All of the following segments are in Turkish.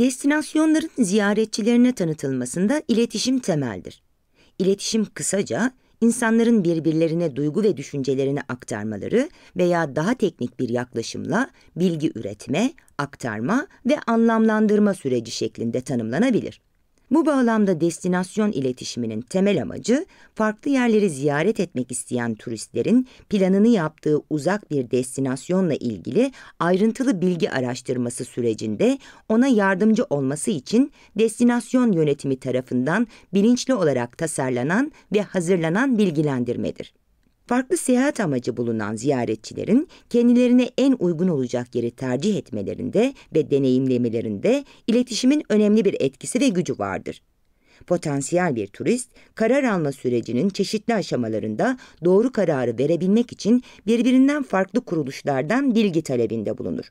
Destinasyonların ziyaretçilerine tanıtılmasında iletişim temeldir. İletişim kısaca insanların birbirlerine duygu ve düşüncelerini aktarmaları veya daha teknik bir yaklaşımla bilgi üretme, aktarma ve anlamlandırma süreci şeklinde tanımlanabilir. Bu bağlamda destinasyon iletişiminin temel amacı farklı yerleri ziyaret etmek isteyen turistlerin planını yaptığı uzak bir destinasyonla ilgili ayrıntılı bilgi araştırması sürecinde ona yardımcı olması için destinasyon yönetimi tarafından bilinçli olarak tasarlanan ve hazırlanan bilgilendirmedir farklı seyahat amacı bulunan ziyaretçilerin kendilerine en uygun olacak yeri tercih etmelerinde ve deneyimlemelerinde iletişimin önemli bir etkisi ve gücü vardır. Potansiyel bir turist, karar alma sürecinin çeşitli aşamalarında doğru kararı verebilmek için birbirinden farklı kuruluşlardan bilgi talebinde bulunur.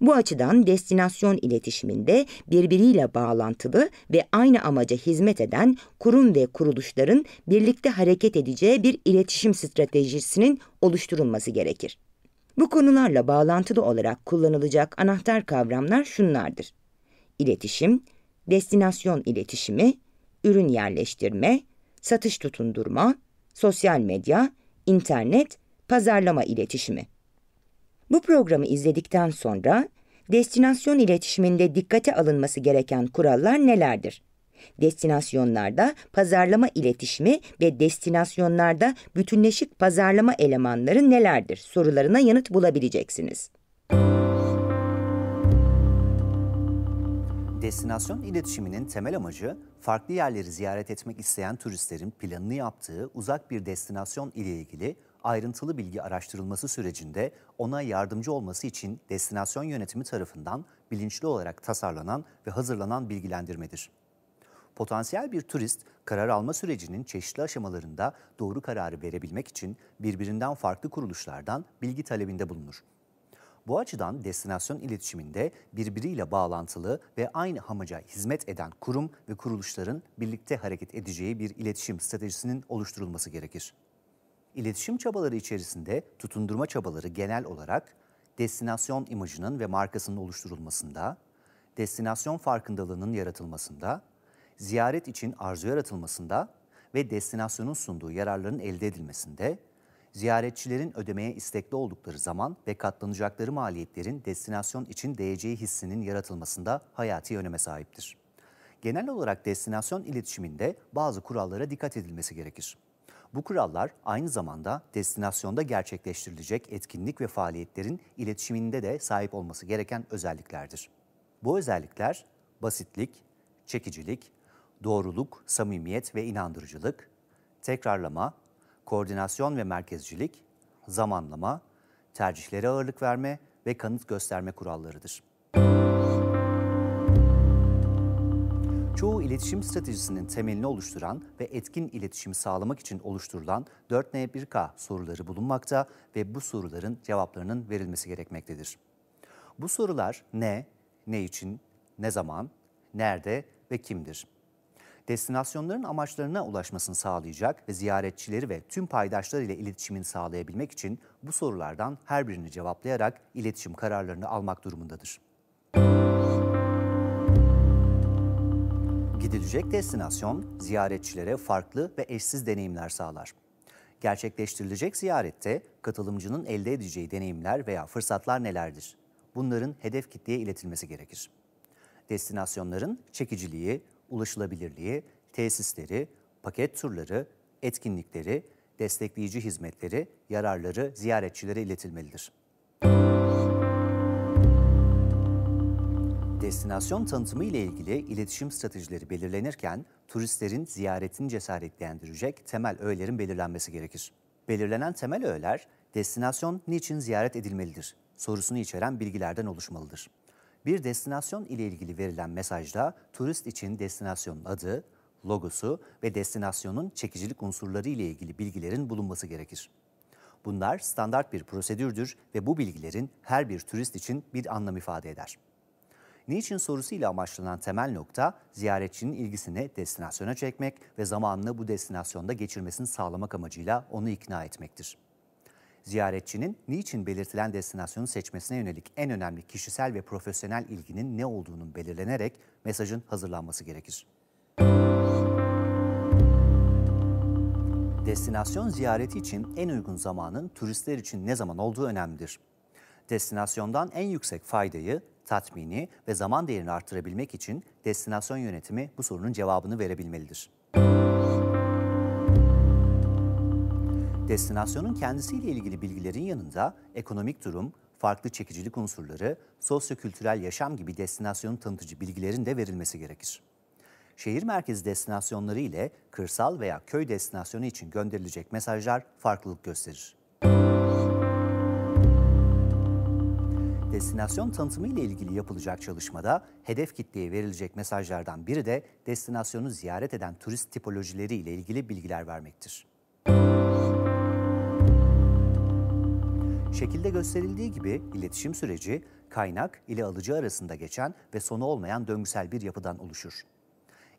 Bu açıdan destinasyon iletişiminde birbiriyle bağlantılı ve aynı amaca hizmet eden kurum ve kuruluşların birlikte hareket edeceği bir iletişim stratejisinin oluşturulması gerekir. Bu konularla bağlantılı olarak kullanılacak anahtar kavramlar şunlardır. İletişim, destinasyon iletişimi, ürün yerleştirme, satış tutundurma, sosyal medya, internet, pazarlama iletişimi. Bu programı izledikten sonra destinasyon iletişiminde dikkate alınması gereken kurallar nelerdir? Destinasyonlarda pazarlama iletişimi ve destinasyonlarda bütünleşik pazarlama elemanları nelerdir sorularına yanıt bulabileceksiniz. Destinasyon iletişiminin temel amacı farklı yerleri ziyaret etmek isteyen turistlerin planını yaptığı uzak bir destinasyon ile ilgili ayrıntılı bilgi araştırılması sürecinde ona yardımcı olması için destinasyon yönetimi tarafından bilinçli olarak tasarlanan ve hazırlanan bilgilendirmedir. Potansiyel bir turist karar alma sürecinin çeşitli aşamalarında doğru kararı verebilmek için birbirinden farklı kuruluşlardan bilgi talebinde bulunur. Bu açıdan destinasyon iletişiminde birbiriyle bağlantılı ve aynı hamaca hizmet eden kurum ve kuruluşların birlikte hareket edeceği bir iletişim stratejisinin oluşturulması gerekir iletişim çabaları içerisinde tutundurma çabaları genel olarak destinasyon imajının ve markasının oluşturulmasında, destinasyon farkındalığının yaratılmasında, ziyaret için arzu yaratılmasında ve destinasyonun sunduğu yararların elde edilmesinde, ziyaretçilerin ödemeye istekli oldukları zaman ve katlanacakları maliyetlerin destinasyon için değeceği hissinin yaratılmasında hayati öneme sahiptir. Genel olarak destinasyon iletişiminde bazı kurallara dikkat edilmesi gerekir. Bu kurallar aynı zamanda destinasyonda gerçekleştirilecek etkinlik ve faaliyetlerin iletişiminde de sahip olması gereken özelliklerdir. Bu özellikler basitlik, çekicilik, doğruluk, samimiyet ve inandırıcılık, tekrarlama, koordinasyon ve merkezcilik, zamanlama, tercihlere ağırlık verme ve kanıt gösterme kurallarıdır. Çoğu iletişim stratejisinin temelini oluşturan ve etkin iletişim sağlamak için oluşturulan 4N1K soruları bulunmakta ve bu soruların cevaplarının verilmesi gerekmektedir. Bu sorular ne, ne için, ne zaman, nerede ve kimdir? Destinasyonların amaçlarına ulaşmasını sağlayacak ve ziyaretçileri ve tüm paydaşlar ile iletişimini sağlayabilmek için bu sorulardan her birini cevaplayarak iletişim kararlarını almak durumundadır. Gezilecek destinasyon ziyaretçilere farklı ve eşsiz deneyimler sağlar. Gerçekleştirilecek ziyarette katılımcının elde edeceği deneyimler veya fırsatlar nelerdir? Bunların hedef kitleye iletilmesi gerekir. Destinasyonların çekiciliği, ulaşılabilirliği, tesisleri, paket turları, etkinlikleri, destekleyici hizmetleri, yararları ziyaretçilere iletilmelidir. Destinasyon tanıtımı ile ilgili iletişim stratejileri belirlenirken turistlerin ziyaretini cesaretlendirecek temel öğelerin belirlenmesi gerekir. Belirlenen temel öğeler destinasyon niçin ziyaret edilmelidir sorusunu içeren bilgilerden oluşmalıdır. Bir destinasyon ile ilgili verilen mesajda turist için destinasyonun adı, logosu ve destinasyonun çekicilik unsurları ile ilgili bilgilerin bulunması gerekir. Bunlar standart bir prosedürdür ve bu bilgilerin her bir turist için bir anlam ifade eder niçin sorusuyla amaçlanan temel nokta ziyaretçinin ilgisini destinasyona çekmek ve zamanını bu destinasyonda geçirmesini sağlamak amacıyla onu ikna etmektir. Ziyaretçinin niçin belirtilen destinasyonu seçmesine yönelik en önemli kişisel ve profesyonel ilginin ne olduğunun belirlenerek mesajın hazırlanması gerekir. Destinasyon ziyareti için en uygun zamanın turistler için ne zaman olduğu önemlidir. Destinasyondan en yüksek faydayı tatmini ve zaman değerini artırabilmek için destinasyon yönetimi bu sorunun cevabını verebilmelidir. Destinasyonun kendisiyle ilgili bilgilerin yanında ekonomik durum, farklı çekicilik unsurları, sosyo-kültürel yaşam gibi destinasyonun tanıtıcı bilgilerin de verilmesi gerekir. Şehir merkezi destinasyonları ile kırsal veya köy destinasyonu için gönderilecek mesajlar farklılık gösterir. destinasyon tanıtımı ile ilgili yapılacak çalışmada hedef kitleye verilecek mesajlardan biri de destinasyonu ziyaret eden turist tipolojileri ile ilgili bilgiler vermektir. Şekilde gösterildiği gibi iletişim süreci kaynak ile alıcı arasında geçen ve sonu olmayan döngüsel bir yapıdan oluşur.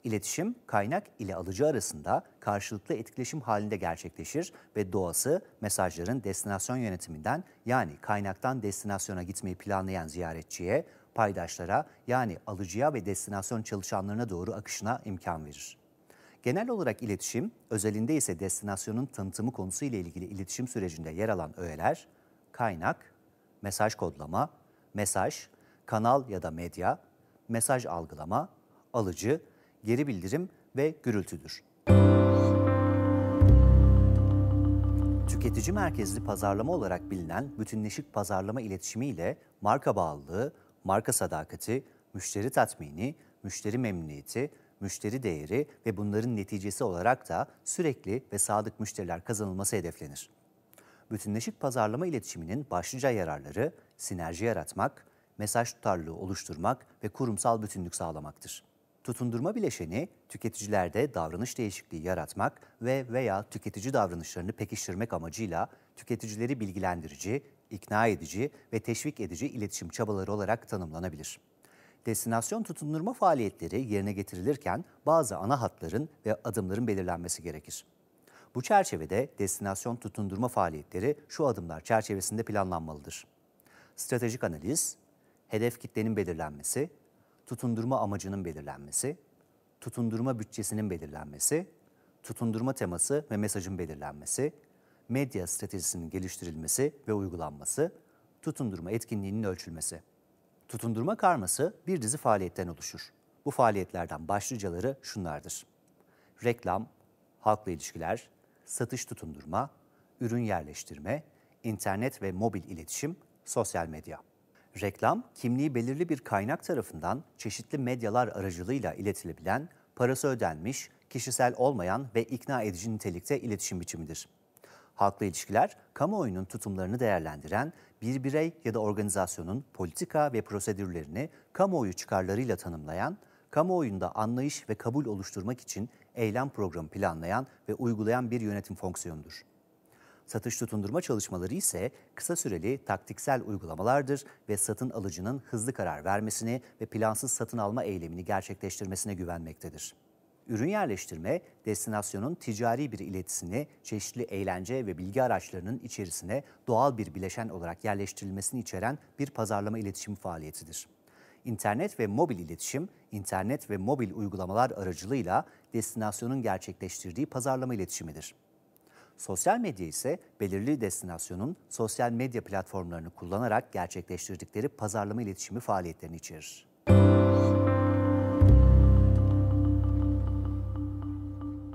İletişim kaynak ile alıcı arasında karşılıklı etkileşim halinde gerçekleşir ve doğası mesajların destinasyon yönetiminden yani kaynaktan destinasyona gitmeyi planlayan ziyaretçiye, paydaşlara yani alıcıya ve destinasyon çalışanlarına doğru akışına imkan verir. Genel olarak iletişim, özelinde ise destinasyonun tanıtımı konusu ile ilgili iletişim sürecinde yer alan öğeler, kaynak, mesaj kodlama, mesaj, kanal ya da medya, mesaj algılama, alıcı geri bildirim ve gürültüdür. Tüketici merkezli pazarlama olarak bilinen bütünleşik pazarlama iletişimiyle marka bağlılığı, marka sadakati, müşteri tatmini, müşteri memnuniyeti, müşteri değeri ve bunların neticesi olarak da sürekli ve sadık müşteriler kazanılması hedeflenir. Bütünleşik pazarlama iletişiminin başlıca yararları sinerji yaratmak, mesaj tutarlılığı oluşturmak ve kurumsal bütünlük sağlamaktır tutundurma bileşeni tüketicilerde davranış değişikliği yaratmak ve veya tüketici davranışlarını pekiştirmek amacıyla tüketicileri bilgilendirici, ikna edici ve teşvik edici iletişim çabaları olarak tanımlanabilir. Destinasyon tutundurma faaliyetleri yerine getirilirken bazı ana hatların ve adımların belirlenmesi gerekir. Bu çerçevede destinasyon tutundurma faaliyetleri şu adımlar çerçevesinde planlanmalıdır. Stratejik analiz, hedef kitlenin belirlenmesi, tutundurma amacının belirlenmesi, tutundurma bütçesinin belirlenmesi, tutundurma teması ve mesajın belirlenmesi, medya stratejisinin geliştirilmesi ve uygulanması, tutundurma etkinliğinin ölçülmesi. Tutundurma karması bir dizi faaliyetten oluşur. Bu faaliyetlerden başlıcaları şunlardır. Reklam, halkla ilişkiler, satış tutundurma, ürün yerleştirme, internet ve mobil iletişim, sosyal medya. Reklam, kimliği belirli bir kaynak tarafından çeşitli medyalar aracılığıyla iletilebilen, parası ödenmiş, kişisel olmayan ve ikna edici nitelikte iletişim biçimidir. Halkla ilişkiler, kamuoyunun tutumlarını değerlendiren, bir birey ya da organizasyonun politika ve prosedürlerini kamuoyu çıkarlarıyla tanımlayan, kamuoyunda anlayış ve kabul oluşturmak için eylem programı planlayan ve uygulayan bir yönetim fonksiyonudur. Satış tutundurma çalışmaları ise kısa süreli taktiksel uygulamalardır ve satın alıcının hızlı karar vermesini ve plansız satın alma eylemini gerçekleştirmesine güvenmektedir. Ürün yerleştirme, destinasyonun ticari bir iletisini çeşitli eğlence ve bilgi araçlarının içerisine doğal bir bileşen olarak yerleştirilmesini içeren bir pazarlama iletişim faaliyetidir. İnternet ve mobil iletişim, internet ve mobil uygulamalar aracılığıyla destinasyonun gerçekleştirdiği pazarlama iletişimidir. Sosyal medya ise belirli destinasyonun sosyal medya platformlarını kullanarak gerçekleştirdikleri pazarlama iletişimi faaliyetlerini içerir.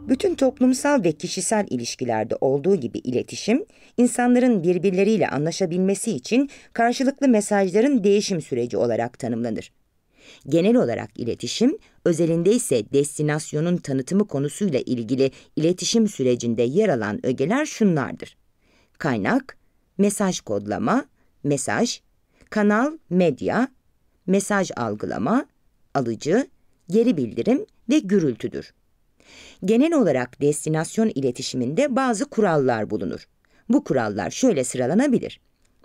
Bütün toplumsal ve kişisel ilişkilerde olduğu gibi iletişim, insanların birbirleriyle anlaşabilmesi için karşılıklı mesajların değişim süreci olarak tanımlanır. Genel olarak iletişim özelinde ise destinasyonun tanıtımı konusuyla ilgili iletişim sürecinde yer alan ögeler şunlardır. Kaynak, mesaj kodlama, mesaj, kanal, medya, mesaj algılama, alıcı, geri bildirim ve gürültüdür. Genel olarak destinasyon iletişiminde bazı kurallar bulunur. Bu kurallar şöyle sıralanabilir.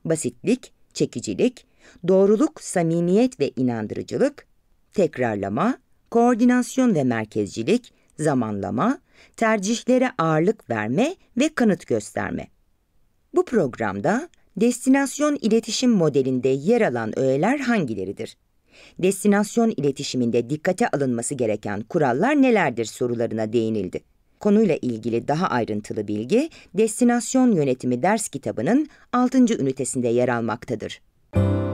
Basitlik, çekicilik, doğruluk, samimiyet ve inandırıcılık, tekrarlama, koordinasyon ve merkezcilik, zamanlama, tercihlere ağırlık verme ve kanıt gösterme. Bu programda destinasyon iletişim modelinde yer alan öğeler hangileridir? Destinasyon iletişiminde dikkate alınması gereken kurallar nelerdir sorularına değinildi. Konuyla ilgili daha ayrıntılı bilgi Destinasyon Yönetimi ders kitabının 6. ünitesinde yer almaktadır. Müzik